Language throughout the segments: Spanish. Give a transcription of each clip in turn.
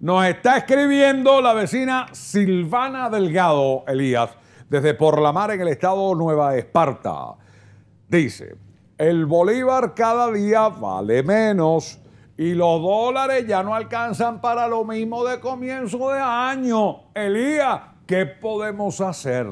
Nos está escribiendo la vecina Silvana Delgado, Elías, desde Por la Mar en el estado Nueva Esparta. Dice, el bolívar cada día vale menos y los dólares ya no alcanzan para lo mismo de comienzo de año. Elías, ¿qué podemos hacer?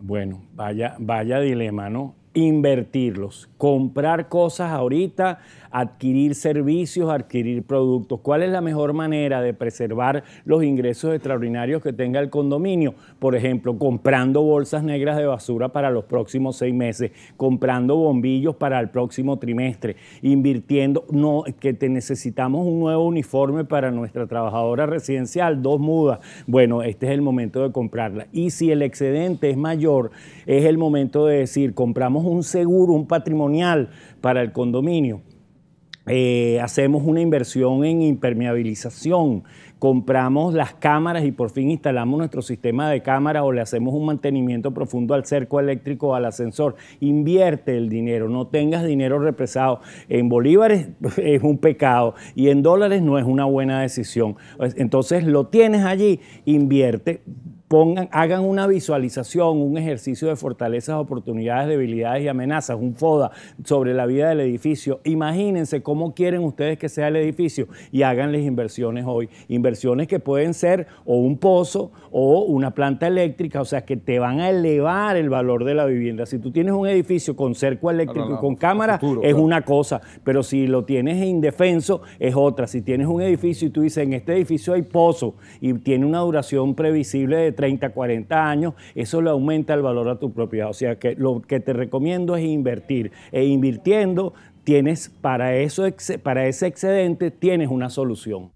Bueno, vaya, vaya dilema, ¿no? invertirlos, comprar cosas ahorita, adquirir servicios, adquirir productos. ¿Cuál es la mejor manera de preservar los ingresos extraordinarios que tenga el condominio? Por ejemplo, comprando bolsas negras de basura para los próximos seis meses, comprando bombillos para el próximo trimestre, invirtiendo, no, que te necesitamos un nuevo uniforme para nuestra trabajadora residencial, dos mudas. Bueno, este es el momento de comprarla. Y si el excedente es mayor, es el momento de decir, compramos un seguro, un patrimonial para el condominio. Eh, hacemos una inversión en impermeabilización, compramos las cámaras y por fin instalamos nuestro sistema de cámaras o le hacemos un mantenimiento profundo al cerco eléctrico, al ascensor. Invierte el dinero, no tengas dinero represado. En bolívares es un pecado y en dólares no es una buena decisión. Entonces lo tienes allí, invierte, pongan, hagan una visualización, un ejercicio de fortalezas, oportunidades, debilidades y amenazas, un FODA sobre la vida del edificio. Imagínense cómo quieren ustedes que sea el edificio y háganles inversiones hoy. Inversiones que pueden ser o un pozo o una planta eléctrica, o sea, que te van a elevar el valor de la vivienda. Si tú tienes un edificio con cerco eléctrico y con cámara, es una cosa, pero si lo tienes indefenso, es otra. Si tienes un edificio y tú dices, en este edificio hay pozo y tiene una duración previsible de 30, 40 años, eso le aumenta el valor a tu propiedad. O sea que lo que te recomiendo es invertir. E invirtiendo, tienes para, eso, para ese excedente, tienes una solución.